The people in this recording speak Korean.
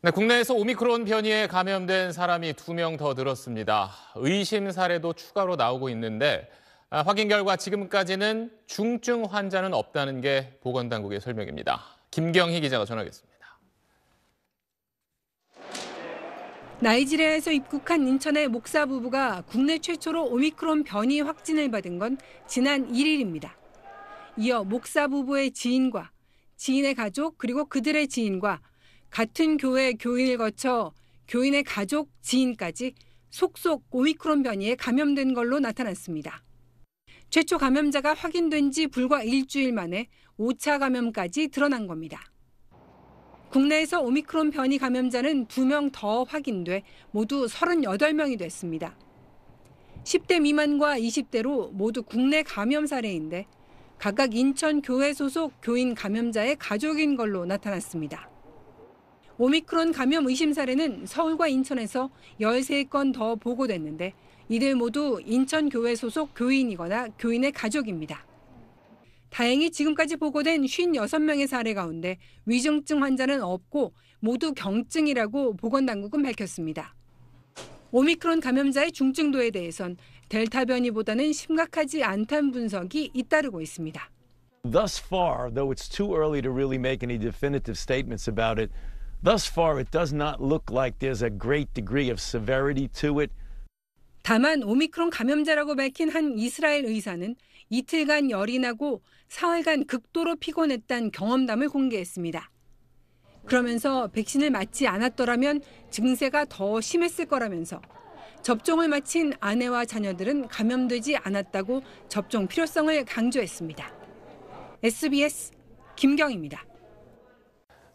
네, 국내에서 오미크론 변이에 감염된 사람이 두 명 더 늘었습니다. 의심 사례도 추가로 나오고 있는데 아, 확인 결과 지금까지는 중증 환자는 없다는 게 보건당국의 설명입니다. 김경희 기자가 전하겠습니다. 나이지리아에서 입국한 인천의 목사 부부가 국내 최초로 오미크론 변이 확진을 받은 건 지난 1일입니다. 이어 목사 부부의 지인과 지인의 가족 그리고 그들의 지인과 같은 교회 교인을 거쳐 교인의 가족, 지인까지 속속 오미크론 변이에 감염된 걸로 나타났습니다. 최초 감염자가 확인된 지 불과 일주일 만에 5차 감염까지 드러난 겁니다. 국내에서 오미크론 변이 감염자는 2명 더 확인돼 모두 38명이 됐습니다. 10대 미만과 20대로 모두 국내 감염 사례인데 각각 인천 교회 소속 교인 감염자의 가족인 걸로 나타났습니다. 오미크론 감염 의심 사례는 서울과 인천에서 13건 더 보고됐는데 이들 모두 인천교회 소속 교인이거나 교인의 가족입니다. 다행히 지금까지 보고된 56명의 사례 가운데 위중증 환자는 없고 모두 경증이라고 보건당국은 밝혔습니다. 오미크론 감염자의 중증도에 대해선 델타 변이보다는 심각하지 않다는 분석이 잇따르고 있습니다. Thus far, though it's too early to really make any definitive statements about it, Thus far, it does not look like there's a great degree of severity to it. 다만 오미크론 감염자라고 밝힌 한 이스라엘 의사는 이틀간 열이 나고 사흘간 극도로 피곤했던 경험담을 공개했습니다. 그러면서 백신을 맞지 않았더라면 증세가 더 심했을 거라면서 접종을 마친 아내와 자녀들은 감염되지 않았다고 접종 필요성을 강조했습니다. SBS 김경입니다.